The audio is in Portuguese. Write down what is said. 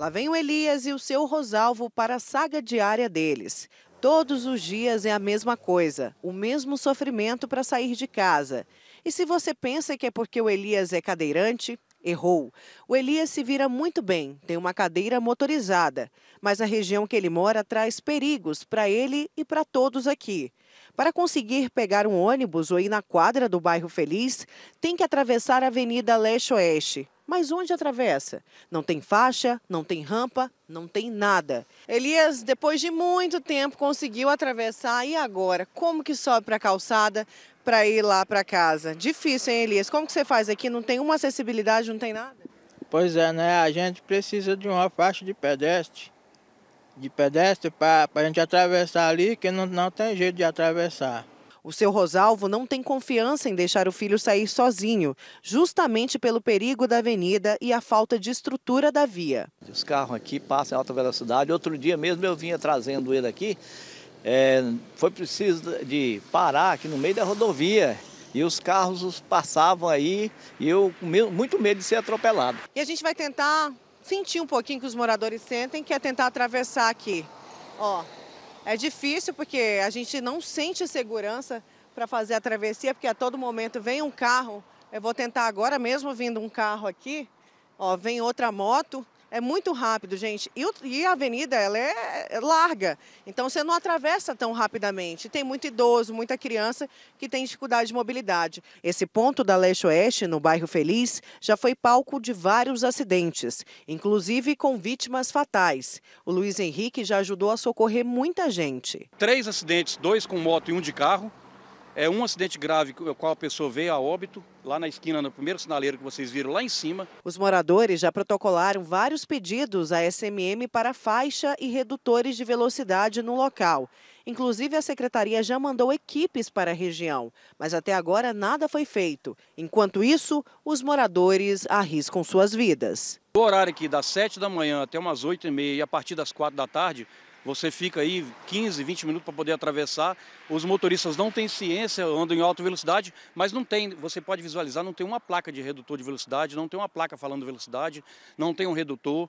Lá vem o Elias e o seu Rosalvo para a saga diária deles. Todos os dias é a mesma coisa, o mesmo sofrimento para sair de casa. E se você pensa que é porque o Elias é cadeirante, errou. O Elias se vira muito bem, tem uma cadeira motorizada, mas a região que ele mora traz perigos para ele e para todos aqui. Para conseguir pegar um ônibus ou ir na quadra do bairro Feliz, tem que atravessar a Avenida Leste-Oeste. Mas onde atravessa? Não tem faixa, não tem rampa, não tem nada. Elias, depois de muito tempo, conseguiu atravessar e agora? Como que sobe para a calçada para ir lá para casa? Difícil, hein, Elias? Como que você faz aqui? Não tem uma acessibilidade, não tem nada? Pois é, né? A gente precisa de uma faixa de pedestre, de pedestre para a gente atravessar ali, que não, não tem jeito de atravessar. O seu Rosalvo não tem confiança em deixar o filho sair sozinho, justamente pelo perigo da avenida e a falta de estrutura da via. Os carros aqui passam em alta velocidade. Outro dia mesmo eu vinha trazendo ele aqui. É, foi preciso de parar aqui no meio da rodovia. E os carros passavam aí e eu com muito medo de ser atropelado. E a gente vai tentar sentir um pouquinho que os moradores sentem, que é tentar atravessar aqui. Ó, é difícil porque a gente não sente segurança para fazer a travessia, porque a todo momento vem um carro. Eu vou tentar agora mesmo vindo um carro aqui, ó, vem outra moto é muito rápido, gente. E, e a avenida, ela é, é larga. Então, você não atravessa tão rapidamente. Tem muito idoso, muita criança que tem dificuldade de mobilidade. Esse ponto da Leste Oeste, no bairro Feliz, já foi palco de vários acidentes, inclusive com vítimas fatais. O Luiz Henrique já ajudou a socorrer muita gente. Três acidentes, dois com moto e um de carro. É um acidente grave com o qual a pessoa veio a óbito, lá na esquina, no primeiro sinaleiro que vocês viram lá em cima. Os moradores já protocolaram vários pedidos à SMM para faixa e redutores de velocidade no local. Inclusive, a secretaria já mandou equipes para a região, mas até agora nada foi feito. Enquanto isso, os moradores arriscam suas vidas. O horário aqui das 7 da manhã até umas 8 e meia e a partir das 4 da tarde, você fica aí 15, 20 minutos para poder atravessar. Os motoristas não têm ciência, andam em alta velocidade, mas não tem, você pode visualizar, não tem uma placa de redutor de velocidade, não tem uma placa falando velocidade, não tem um redutor.